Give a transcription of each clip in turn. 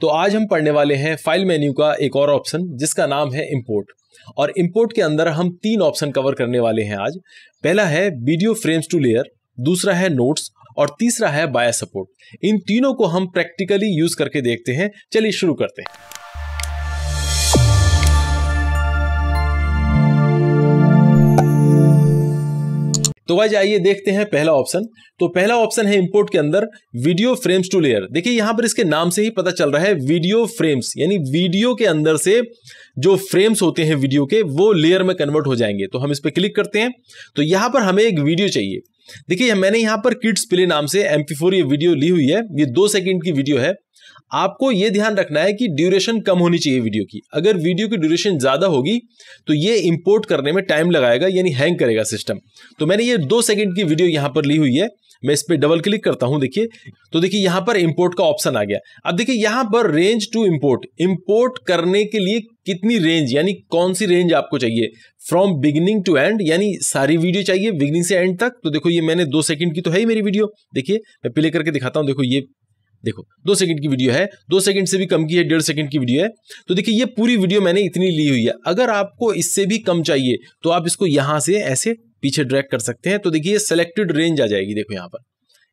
तो आज हम पढ़ने वाले हैं फाइल मेन्यू का एक और ऑप्शन जिसका नाम है इम्पोर्ट और इम्पोर्ट के अंदर हम तीन ऑप्शन कवर करने वाले हैं आज पहला है वीडियो फ्रेम्स टू लेयर दूसरा है नोट्स और तीसरा है बाया सपोर्ट इन तीनों को हम प्रैक्टिकली यूज करके देखते हैं चलिए शुरू करते हैं तो वाइज आइए देखते हैं पहला ऑप्शन तो पहला ऑप्शन है इंपोर्ट के अंदर वीडियो फ्रेम्स टू लेयर देखिए यहां पर इसके नाम से ही पता चल रहा है वीडियो फ्रेम्स यानी वीडियो के अंदर से जो फ्रेम्स होते हैं वीडियो के वो लेयर में कन्वर्ट हो जाएंगे तो हम इस पर क्लिक करते हैं तो यहां पर हमें एक वीडियो चाहिए देखिए मैंने यहां पर किड्स प्ले नाम से फोर ये वीडियो ली हुई है ये दो सेकंड की वीडियो है आपको यह ध्यान रखना है कि ड्यूरेशन कम होनी चाहिए वीडियो की अगर वीडियो की ड्यूरेशन ज़्यादा होगी तो यह इंपोर्ट करने में टाइम लगाएगा यानी हैंग करेगा सिस्टम तो मैंने ये दो सेकंड की वीडियो यहां पर ली हुई है मैं इस पर डबल क्लिक करता हूं देखिए तो देखिए यहां पर इंपोर्ट का ऑप्शन आ गया अब देखिए यहां पर रेंज टू इंपोर्ट इंपोर्ट करने के लिए कितनी रेंज यानी कौन सी रेंज आपको चाहिए फ्रॉम बिगिनिंग टू एंड यानी सारी वीडियो चाहिए बिगिनिंग से एंड तक तो देखो ये मैंने दो सेकंड की तो है ही मेरी वीडियो देखिए मैं प्ले करके दिखाता हूं देखो ये देखो दो सेकंड की वीडियो है दो सेकंड से भी कम की है डेढ़ सेकंड की वीडियो है तो देखिए ये पूरी वीडियो मैंने इतनी ली हुई है अगर आपको इससे भी कम चाहिए तो आप इसको यहां से ऐसे पीछे ड्रैग कर सकते हैं तो देखिए सेलेक्टेड रेंज आ जाएगी देखो यहाँ पर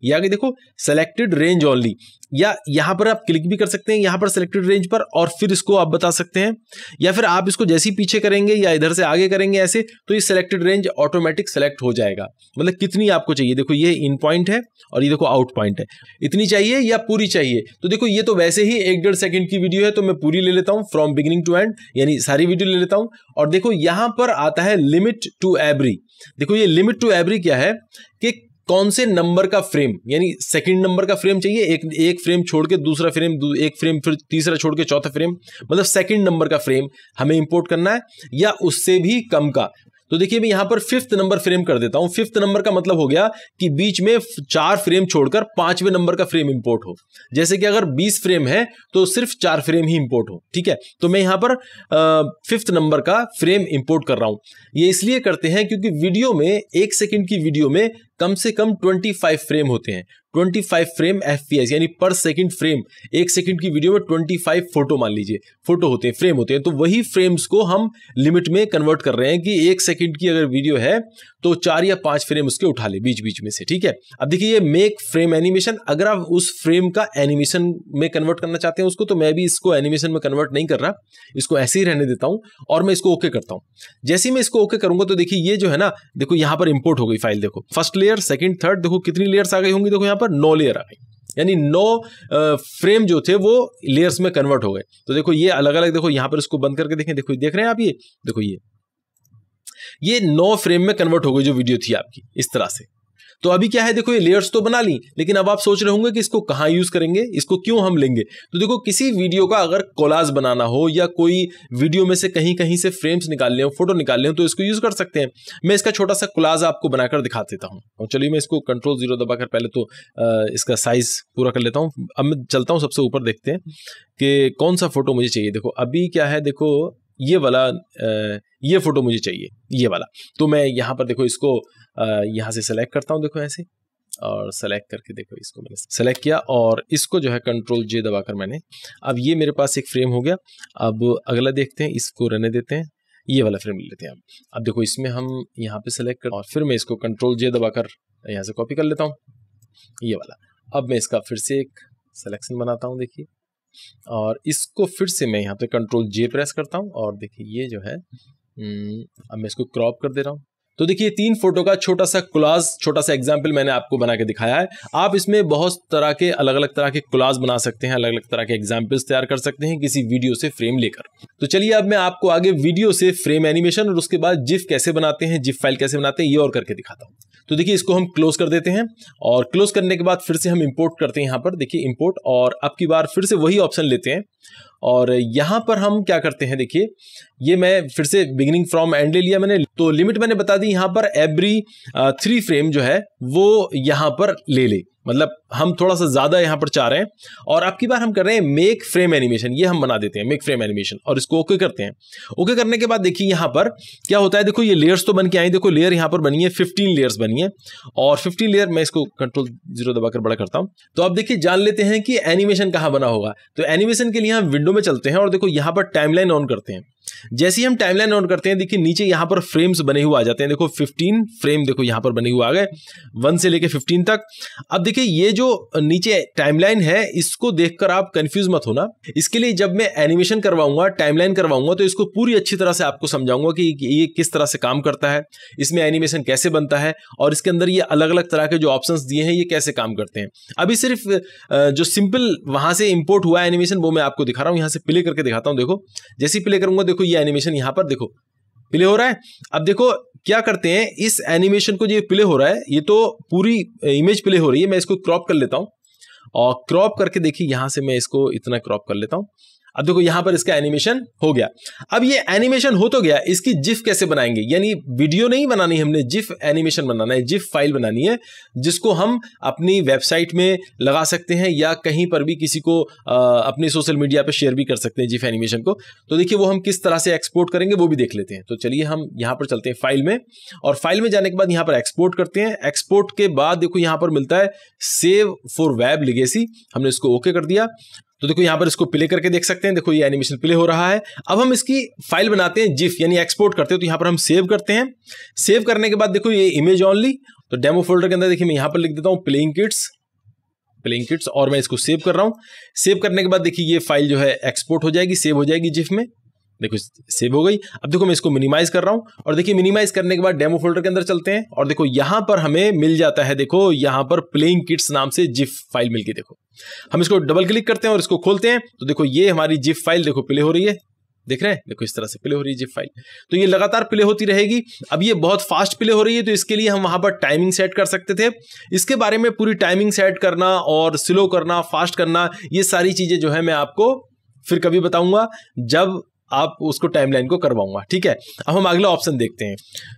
ये आगे देखो सेलेक्टेड रेंज ओनली या यहां पर आप क्लिक भी कर सकते हैं यहां पर सेलेक्टेड रेंज पर और फिर इसको आप बता सकते हैं या फिर आप इसको जैसे ही पीछे करेंगे या इधर से आगे करेंगे ऐसे तो ये सेलेक्टेड रेंज ऑटोमेटिक सेलेक्ट हो जाएगा मतलब कितनी आपको चाहिए देखो ये इन पॉइंट है और ये देखो आउट पॉइंट है इतनी चाहिए या पूरी चाहिए तो देखो ये तो वैसे ही एक डेढ़ सेकेंड की वीडियो है तो मैं पूरी ले लेता हूँ फ्रॉम बिगिनिंग टू एंड यानी सारी वीडियो ले लेता हूँ और देखो यहां पर आता है लिमिट टू एवरी देखो ये लिमिट टू एवरी क्या है कि कौन से नंबर का फ्रेम यानी सेकंड नंबर का फ्रेम चाहिए एक एक फ्रेम छोड़ के दूसरा फ्रेम दू, एक फ्रेम फिर तीसरा छोड़ के चौथा फ्रेम मतलब सेकंड नंबर का फ्रेम हमें इंपोर्ट करना है या उससे भी कम का तो देखिए मैं यहां पर फिफ्थ नंबर फ्रेम कर देता हूं फिफ्थ नंबर का मतलब हो गया कि बीच में चार फ्रेम छोड़कर पांचवें नंबर का फ्रेम इंपोर्ट हो जैसे कि अगर बीस फ्रेम है तो सिर्फ चार फ्रेम ही इंपोर्ट हो ठीक है तो मैं यहां पर फिफ्थ नंबर का फ्रेम इंपोर्ट कर रहा हूं ये इसलिए करते हैं क्योंकि वीडियो में एक सेकेंड की वीडियो में कम से कम 25 फ्रेम होते हैं 25 फ्रेम एफ यानी पर सेकंड फ्रेम एक सेकंड की वीडियो में 25 फोटो मान लीजिए फोटो होते हैं फ्रेम होते हैं तो वही फ्रेम्स को हम लिमिट में कन्वर्ट कर रहे हैं कि एक सेकंड की अगर वीडियो है तो चार या पांच फ्रेम उसके उठा ले बीच बीच में से ठीक है अब देखिए ये मेक फ्रेम एनिमेशन अगर आप उस फ्रेम का एनिमेशन में कन्वर्ट करना चाहते हैं उसको तो मैं भी इसको एनिमेशन में कन्वर्ट नहीं कर रहा इसको ऐसे ही रहने देता हूं और मैं इसको ओके करता हूं जैसे ही मैं इसको ओके करूंगा तो देखिए ये जो है ना देखो यहां पर इंपोर्ट हो गई फाइल देखो first layer layer second third देखो कितनी लेयर्स आ गई होंगी देखो यहाँ पर नौ लेयर आ गई यानी नौ फ्रेम जो थे वो लेयर्स में कन्वर्ट हो गए तो देखो ये अलग अलग देखो यहाँ पर इसको बंद करके देखें देखो देख रहे हैं आप ये देखो ये ये नौ फ्रेम में कन्वर्ट हो गई जो वीडियो थी आपकी इस तरह से तो अभी क्या है देखो ये लेयर्स तो बना ली लेकिन अब आप सोच रहे होंगे कि इसको कहाँ यूज करेंगे इसको क्यों हम लेंगे तो देखो किसी वीडियो का अगर कोलाज बनाना हो या कोई वीडियो में से कहीं कहीं से फ्रेम्स निकालने लें फोटो निकालने लें तो इसको यूज कर सकते हैं मैं इसका छोटा सा कोलाज आपको बनाकर दिखा देता हूँ और चलिए मैं इसको कंट्रोल जीरो दबाकर पहले तो इसका साइज पूरा कर लेता हूँ अब मैं चलता हूँ सबसे ऊपर देखते हैं कि कौन सा फोटो मुझे चाहिए देखो अभी क्या है देखो ये वाला ये फ़ोटो मुझे चाहिए ये वाला तो मैं यहाँ पर देखो इसको यहाँ से सेलेक्ट करता हूँ देखो ऐसे और सेलेक्ट करके देखो इसको मैंने सेलेक्ट किया और इसको जो है कंट्रोल जे दबाकर मैंने अब ये मेरे पास एक फ्रेम हो गया अब अगला देखते हैं इसको रहने देते हैं ये वाला फ्रेम ले लेते हैं अब अब देखो इसमें हम यहाँ पे सेलेक्ट कर और फिर मैं इसको कंट्रोल जे दबाकर यहाँ से कॉपी कर लेता हूँ ये वाला अब मैं इसका फिर से एक सेलेक्शन बनाता हूँ देखिए और इसको फिर से मैं यहाँ पे कंट्रोल जे प्रेस करता हूँ और देखिए ये जो है हम्म, अब मैं इसको क्रॉप कर दे रहा हूँ तो देखिए तीन फोटो का छोटा सा क्लास छोटा सा एग्जाम्पल मैंने आपको बना के दिखाया है आप इसमें बहुत तरह के अलग अलग तरह के क्लास बना सकते हैं अलग अलग तरह के एग्जाम्पल्स तैयार कर सकते हैं किसी वीडियो से फ्रेम लेकर तो चलिए अब मैं आपको आगे वीडियो से फ्रेम एनिमेशन और उसके बाद जिफ कैसे बनाते हैं जिफ फाइल कैसे बनाते हैं ये और करके दिखाता हूँ तो देखिए इसको हम क्लोज कर देते हैं और क्लोज करने के बाद फिर से हम इम्पोर्ट करते हैं यहाँ पर देखिए इम्पोर्ट और अब की बार फिर से वही ऑप्शन लेते हैं और यहाँ पर हम क्या करते हैं देखिए ये मैं फिर से बिगिनिंग फ्रॉम एंड ले लिया मैंने तो लिमिट मैंने बता दी यहाँ पर एवरी थ्री फ्रेम जो है वो यहाँ पर ले ले मतलब हम थोड़ा सा ज़्यादा यहाँ पर चाह रहे हैं और अब की बार हम कर रहे हैं मेक फ्रेम एनिमेशन ये हम बना देते हैं मेक फ्रेम एनिमेशन और इसको ओके करते हैं ओके करने के बाद देखिए यहाँ पर क्या होता है देखो ये लेयर्स तो बन के आई देखो लेयर यहाँ पर बनी है फिफ्टीन लेयर्स बनी है और फिफ्टीन लेयर मैं इसको कंट्रोल जीरो दबाकर बड़ा करता हूँ तो अब देखिए जान लेते हैं कि एनिमेशन कहाँ बना होगा तो एनिमेशन के लिए हम विंडो विंडो में चलते हैं और देखो यहां पर टाइमलाइन ऑन करते हैं जैसे ही हम टाइमलाइन ऑन करते हैं देखिए नीचे यहां पर फ्रेम्स बने हुए आ जाते हैं देखो 15 फ्रेम देखो यहां पर बने हुए आ गए वन से लेके 15 तक अब देखिए ये जो नीचे टाइमलाइन है इसको देखकर आप कंफ्यूज मत होना इसके लिए जब मैं एनिमेशन करवाऊंगा टाइमलाइन करवाऊंगा तो इसको पूरी अच्छी तरह से आपको समझाऊंगा कि ये किस तरह से काम करता है इसमें एनिमेशन कैसे बनता है और इसके अंदर ये अलग अलग तरह के जो ऑप्शन दिए हैं ये कैसे काम करते हैं अभी सिर्फ जो सिंपल वहां से इंपोर्ट हुआ एनिमेशन वो मैं आपको दिखा रहा हूं यहां से प्ले करके दिखाता हूं देखो जैसे प्ले करूंगा देखो देखो ये एनिमेशन यहां पर देखो प्ले हो रहा है अब देखो क्या करते हैं इस एनिमेशन को जो प्ले हो रहा है ये तो पूरी इमेज प्ले हो रही है मैं इसको क्रॉप कर लेता हूं और क्रॉप करके देखिए यहां से मैं इसको इतना क्रॉप कर लेता हूं अब देखो यहां पर इसका एनिमेशन हो गया अब ये एनिमेशन हो तो गया इसकी जिफ कैसे बनाएंगे यानी वीडियो नहीं बनानी हमने जिफ एनिमेशन बनाना है जिफ फाइल बनानी है जिसको हम अपनी वेबसाइट में लगा सकते हैं या कहीं पर भी किसी को अपने सोशल मीडिया पर शेयर भी कर सकते हैं जिफ एनिमेशन को तो देखिए वो हम किस तरह से एक्सपोर्ट करेंगे वो भी देख लेते हैं तो चलिए हम यहां पर चलते हैं फाइल में और फाइल में जाने के बाद यहां पर एक्सपोर्ट करते हैं एक्सपोर्ट के बाद देखो यहां पर मिलता है सेव फॉर वेब लिगेसी हमने इसको ओके कर दिया तो देखो यहां पर इसको प्ले करके देख सकते हैं देखो ये एनिमेशन प्ले हो रहा है अब हम इसकी फाइल बनाते हैं जिफ यानी एक्सपोर्ट करते हैं तो यहां पर हम सेव करते हैं सेव करने के बाद देखो ये इमेज ऑनली तो डेमो फोल्डर के अंदर देखिए मैं यहां पर लिख देता हूँ प्लेइंग किट्स प्लेइंग किट्स और मैं इसको सेव कर रहा हूँ सेव करने के बाद देखिए ये फाइल जो है एक्सपोर्ट हो जाएगी सेव हो जाएगी जिफ में देखो सेव हो गई अब देखो मैं इसको मिनिमाइज कर रहा हूँ और देखिए मिनिमाइज करने के बाद डेमो फोल्डर के अंदर चलते हैं और देखो यहां पर हमें मिल जाता है देखो यहां पर प्लेइंग किट्स नाम से जिफ फाइल मिल गई देखो हम इसको डबल क्लिक करते हैं और इसको खोलते हैं तो देखो ये हमारी जिफ फाइल देखो प्ले हो रही है देख रहे हैं देखो इस तरह से प्ले हो रही है जिप फाइल तो ये लगातार प्ले होती रहेगी अब ये बहुत फास्ट प्ले हो रही है तो इसके लिए हम वहां पर टाइमिंग सेट कर सकते थे इसके बारे में पूरी टाइमिंग सेट करना और स्लो करना फास्ट करना ये सारी चीज़ें जो है मैं आपको फिर कभी बताऊंगा जब आप उसको टाइमलाइन को करवाऊंगा ठीक है अब हम अगला ऑप्शन देखते हैं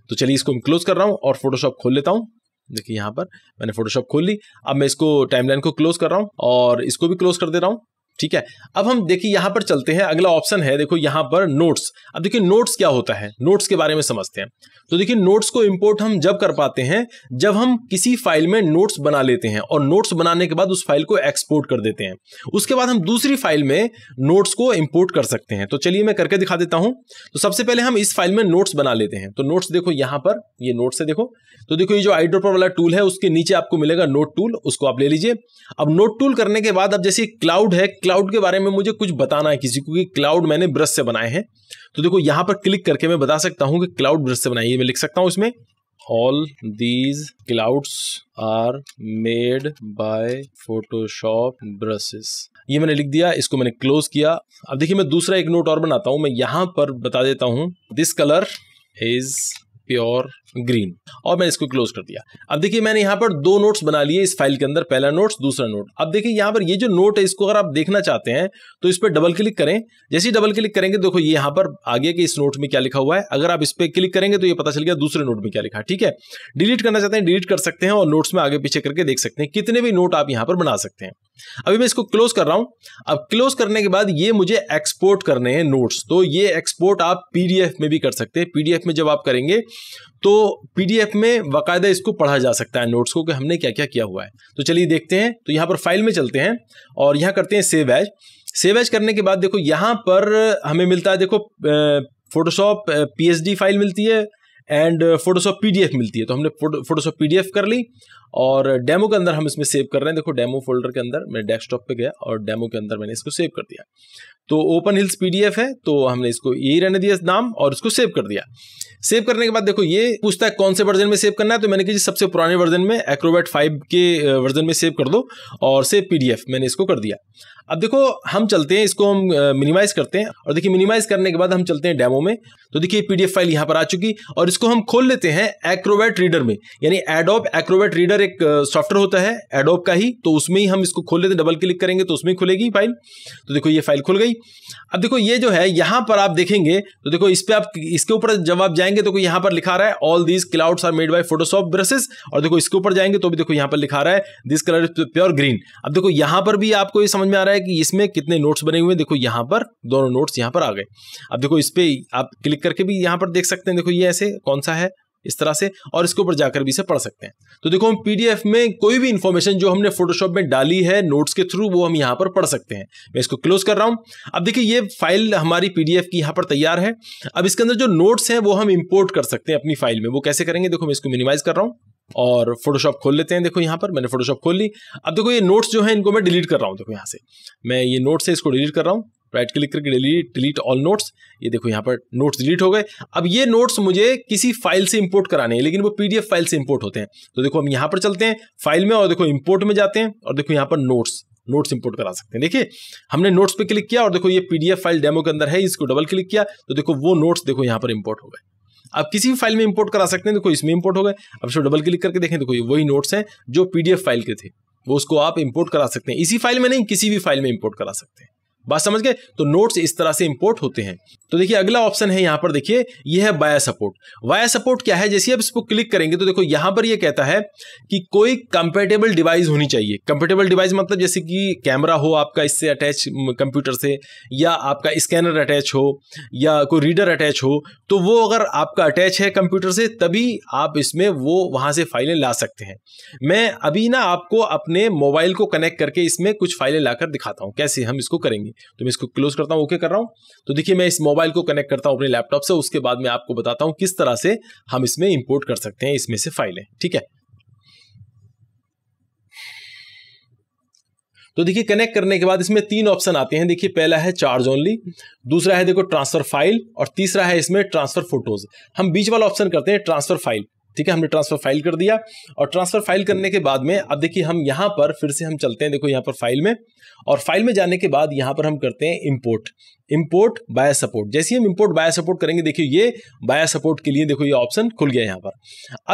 तो चलिए इसको मैं क्लोज कर रहा हूँ और फोटोशॉप खोल लेता हूँ देखिए यहाँ पर मैंने फोटोशॉप खोल ली अब मैं इसको टाइमलाइन को क्लोज कर रहा हूँ और इसको भी क्लोज कर दे रहा हूँ ठीक है अब हम देखिए यहां पर चलते हैं अगला ऑप्शन है देखो यहां पर नोट्स अब देखिए नोट्स क्या होता है नोट्स के बारे में समझते हैं तो देखिए नोट्स को इंपोर्ट हम जब कर पाते हैं जब हम किसी फाइल में नोट्स बना लेते हैं और नोट्स बनाने के बाद उस फाइल को एक्सपोर्ट कर देते हैं उसके बाद हम दूसरी फाइल में नोट्स को इंपोर्ट कर सकते हैं तो चलिए मैं करके दिखा देता हूं तो सबसे पहले हम इस फाइल में नोट्स बना लेते हैं तो नोट्स देखो यहां पर ये नोट्स है देखो तो देखो ये जो आईड्रोपर वाला टूल है उसके नीचे आपको मिलेगा नोट टूल उसको आप ले लीजिए अब नोट टूल करने के बाद अब जैसे क्लाउड है क्लाउड के बारे में मुझे कुछ बताना है किसी को कि क्लाउड मैंने ब्रश से बनाए हैं तो देखो यहां पर क्लिक करके मैं बता सकता हूं कि क्लाउड ब्रश से बनाइए मैं लिख सकता हूँ इसमें all these clouds are made by Photoshop brushes ये मैंने लिख दिया इसको मैंने क्लोज किया अब देखिए मैं दूसरा एक नोट और बनाता हूं मैं यहां पर बता देता हूं this colour is pure green और मैंने इसको क्लोज कर दिया अब देखिए मैंने यहां पर दो नोट्स बना लिए इस फाइल के अंदर पहला नोट्स दूसरा नोट अब देखिए यहां पर ये जो नोट है इसको अगर आप देखना चाहते हैं तो इस पर डबल क्लिक करें जैसे ही डबल क्लिक करेंगे देखो ये यहां पर आगे के इस नोट में क्या लिखा हुआ है अगर आप इस पर क्लिक करेंगे तो ये पता चल गया दूसरे नोट में क्या लिखा ठीक है डिलीट करना चाहते हैं डिलीट कर सकते हैं और नोट्स में आगे पीछे करके देख सकते हैं कितने भी नोट आप यहां पर बना सकते हैं अभी मैं इसको क्लोज कर रहा हूं अब क्लोज करने के बाद ये मुझे एक्सपोर्ट करने हैं नोट्स तो ये एक्सपोर्ट आप पीडीएफ में भी कर सकते हैं पीडीएफ में जब आप करेंगे तो पीडीएफ में बाकायदा इसको पढ़ा जा सकता है नोट्स को कि हमने क्या क्या किया हुआ है तो चलिए देखते हैं तो यहाँ पर फाइल में चलते हैं और यहाँ करते हैं सेव एज सेव एज करने के बाद देखो यहाँ पर हमें मिलता है देखो फोटोशॉप पीएचडी फाइल मिलती है एंड फोटोशॉप पीडीएफ मिलती है तो हमने फोटोशॉप पीडीएफ कर ली और डेमो uh, के अंदर हम इसमें सेव कर रहे हैं देखो डेमो फोल्डर के अंदर मैं डेस्कटॉप पे गया और डेमो के अंदर मैंने इसको सेव कर दिया तो ओपन हिल्स पीडीएफ है तो हमने इसको यही रहने दिया नाम और इसको सेव कर दिया सेव करने के बाद देखो ये पूछता है कौन से वर्जन में सेव करना है तो मैंने कहा सबसे पुराने वर्जन में एक्रोबेट फाइव के वर्जन uh, में सेव कर दो और सेव पीडीएफ मैंने इसको कर दिया अब देखो हम चलते हैं इसको हम मिनिमाइज़ करते हैं और देखिए मिनिमाइज़ करने के बाद हम चलते हैं डेमो में तो देखिए पीडीएफ फाइल यहां पर आ चुकी और इसको हम खोल लेते हैं एक्रोवेट रीडर में यानी एडोब एक्रोवेट रीडर एक सॉफ्टवेयर होता है एडोब का ही तो उसमें ही हम इसको खोल लेते हैं डबल क्लिक करेंगे तो उसमें खुलेगी फाइल तो देखो ये फाइल खुल गई अब देखो ये जो है यहां पर आप देखेंगे तो देखो इस पर आप इसके ऊपर जब आप जाएंगे तो यहां पर लिखा रहा है all these clouds are made by Photoshop brushes और देखो इसके ऊपर जाएंगे तो भी देखो यहां पर लिखा रहा है this colour is pure green अब देखो यहां पर भी आपको ये समझ में आ रहा है रहा है कि इसमें कितने नोट्स बने हुए हैं देखो यहाँ पर दोनों नोट्स यहाँ पर आ गए अब देखो इस पर आप क्लिक करके भी यहाँ पर देख सकते हैं देखो ये ऐसे कौन सा है इस तरह से और इसके ऊपर जाकर भी इसे पढ़ सकते हैं तो देखो हम पीडीएफ में कोई भी इन्फॉर्मेशन जो हमने फोटोशॉप में डाली है नोट्स के थ्रू वो हम यहाँ पर पढ़ सकते हैं मैं इसको क्लोज कर रहा हूँ अब देखिए ये फाइल हमारी पीडीएफ की यहाँ पर तैयार है अब इसके अंदर जो नोट्स हैं वो हम इम्पोर्ट कर सकते हैं अपनी फाइल में वो कैसे करेंगे देखो मैं इसको मिनिमाइज कर रहा हूँ और फोटोशॉप खोल लेते हैं देखो यहाँ पर मैंने फोटोशॉप खोल ली अब देखो ये नोट्स जो है इनको मैं डिलीट कर रहा हूँ देखो यहाँ से मैं ये नोट्स है इसको डिलीट कर रहा हूँ राइट क्लिक करके डिलीट डिलीट ऑल नोट्स ये देखो यहाँ पर नोट्स डिलीट हो गए अब ये नोट्स मुझे किसी फाइल से इंपोर्ट कराने हैं लेकिन वो पीडीएफ फाइल से इंपोर्ट होते हैं तो देखो हम यहाँ पर चलते हैं फाइल में और देखो इंपोर्ट में जाते हैं और देखो यहाँ पर नोट्स नोट्स इंपोर्ट करा सकते हैं देखिए हमने नोट्स पे क्लिक किया और देखो ये पीडीएफ फाइल डेमो के अंदर है इसको डबल क्लिक किया तो देखो वो नोट्स देखो यहाँ पर इंपोर्ट हो गए आप किसी भी फाइल में इंपोर्ट करा सकते हैं देखो तो इसमें इंपोर्ट हो गए अब सब डबल क्लिक करके देखें देखो तो ये वही नोट्स हैं जो पीडीएफ फाइल के थे वो उसको आप इंपोर्ट करा सकते हैं इसी फाइल में नहीं किसी भी फाइल में इंपोर्ट करा सकते हैं बात समझ गए तो नोट्स इस तरह से इंपोर्ट होते हैं तो देखिए अगला ऑप्शन है यहां पर देखिए यह है वाया सपोर्ट वाया सपोर्ट क्या है जैसे आप इसको क्लिक करेंगे तो देखो यहां पर यह कहता है कि कोई कंपेटेबल डिवाइस होनी चाहिए कंपेटेबल डिवाइस मतलब जैसे कि कैमरा हो आपका इससे अटैच कंप्यूटर से या आपका स्कैनर अटैच हो या कोई रीडर अटैच हो तो वो अगर आपका अटैच है कंप्यूटर से तभी आप इसमें वो वहां से फाइलें ला सकते हैं मैं अभी ना आपको अपने मोबाइल को कनेक्ट करके इसमें कुछ फाइलें लाकर दिखाता हूँ कैसे हम इसको करेंगे चाहिए तो मैं इसको क्लोज करता हूँ ओके कर रहा हूँ तो देखिए मैं इस मोबाइल को कनेक्ट करता हूँ अपने लैपटॉप से उसके बाद मैं आपको बताता हूँ किस तरह से हम इसमें इम्पोर्ट कर सकते हैं इसमें से फाइलें ठीक है तो देखिए कनेक्ट करने के बाद इसमें तीन ऑप्शन आते हैं देखिए पहला है चार्ज ओनली दूसरा है देखो ट्रांसफर फाइल और तीसरा है इसमें ट्रांसफर फोटोज हम बीच वाला ऑप्शन करते हैं ट्रांसफर फाइल ठीक है हमने ट्रांसफर फाइल कर दिया और ट्रांसफर फाइल करने के बाद में अब देखिए हम यहां पर फिर से हम चलते हैं देखो यहाँ पर फाइल में और फाइल में जाने के बाद यहां पर हम करते हैं इम्पोर्ट इम्पोर्ट बाय सपोर्ट जैसे हम इम्पोर्ट बाय सपोर्ट करेंगे देखिए ये बाय सपोर्ट के लिए देखो ये ऑप्शन खुल गया यहाँ पर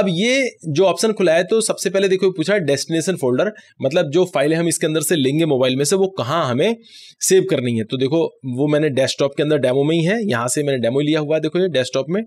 अब ये जो ऑप्शन खुला है तो सबसे पहले देखो पूछा है डेस्टिनेशन फोल्डर मतलब जो फाइल हम इसके अंदर से लेंगे मोबाइल में से वो कहां हमें सेव करनी है तो देखो वो मैंने डेस्कटॉप के अंदर डेमो में ही है यहां से मैंने डेमो लिया हुआ है देखो ये डेस्कटॉप में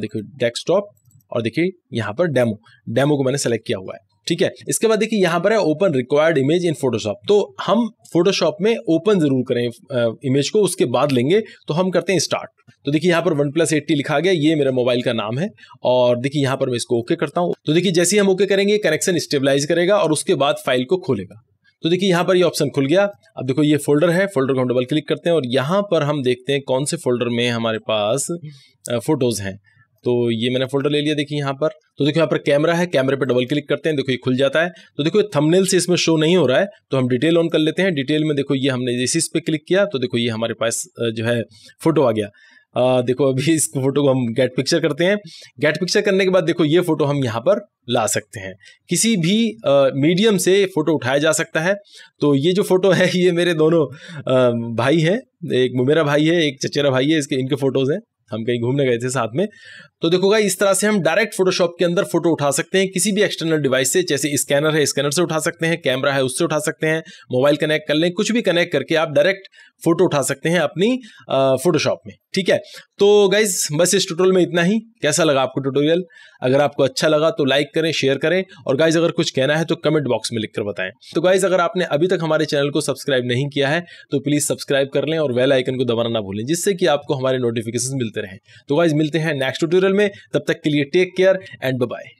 देखो डेस्कटॉप और देखिए यहाँ पर डेमो डेमो को मैंने सेलेक्ट किया हुआ है ठीक है इसके बाद देखिए यहाँ पर है open required image in Photoshop तो हम फोटोशॉप में ओपन जरूर करें इमेज को उसके बाद लेंगे तो हम करते हैं स्टार्ट तो देखिए यहाँ पर वन प्लस एट्टी लिखा गया ये मेरा मोबाइल का नाम है और देखिए यहाँ पर मैं इसको ओके करता हूँ तो देखिए जैसे ही हम ओके करेंगे कनेक्शन स्टेबलाइज करेगा और उसके बाद फाइल को खोलेगा तो देखिए यहाँ पर ये यह ऑप्शन खुल गया अब देखो ये फोल्डर है फोल्डर को हम डबल क्लिक करते हैं और यहाँ पर हम देखते हैं कौन से फोल्डर में हमारे पास फोटोज़ हैं तो ये मैंने फोल्डर ले लिया देखिए यहाँ पर तो देखो यहाँ पर कैमरा है कैमरे पर डबल क्लिक करते हैं देखो ये खुल जाता है तो देखो ये थंबनेल से इसमें शो नहीं हो रहा है तो हम डिटेल ऑन कर लेते हैं डिटेल में देखो ये हमने इसी इस पर क्लिक किया तो देखो ये हमारे पास जो है फोटो आ गया आ, देखो अभी इस फोटो को हम गेट पिक्चर करते हैं गेट पिक्चर करने के बाद देखो ये फोटो हम यहाँ पर ला सकते हैं किसी भी मीडियम से फोटो उठाया जा सकता है तो ये जो फोटो है ये मेरे दोनों आ, भाई हैं एक मुमेरा भाई है एक चचेरा भाई है इसके इनके फोटोज हैं हम कहीं घूमने गए थे साथ में तो देखोगा इस तरह से हम डायरेक्ट फोटोशॉप के अंदर फोटो उठा सकते हैं किसी भी एक्सटर्नल डिवाइस से जैसे स्कैनर है स्कैनर से उठा सकते हैं कैमरा है उससे उठा सकते हैं मोबाइल कनेक्ट कर लें कुछ भी कनेक्ट करके आप डायरेक्ट फोटो उठा सकते हैं अपनी फोटोशॉप में ठीक है तो गाइज बस इस ट्यूटोरियल में इतना ही कैसा लगा आपको ट्यूटोरियल अगर आपको अच्छा लगा तो लाइक करें शेयर करें और गाइज अगर कुछ कहना है तो कमेंट बॉक्स में लिखकर बताएं तो गाइज अगर आपने अभी तक हमारे चैनल को सब्सक्राइब नहीं किया है तो प्लीज़ सब्सक्राइब कर लें और वेल आइकन को दबाना ना भूलें जिससे कि आपको हमारे नोटिफिकेशन मिलते रहें तो वाइज मिलते हैं नेक्स्ट ट्यूटोरियल में तब तक के लिए टेक केयर एंड बाय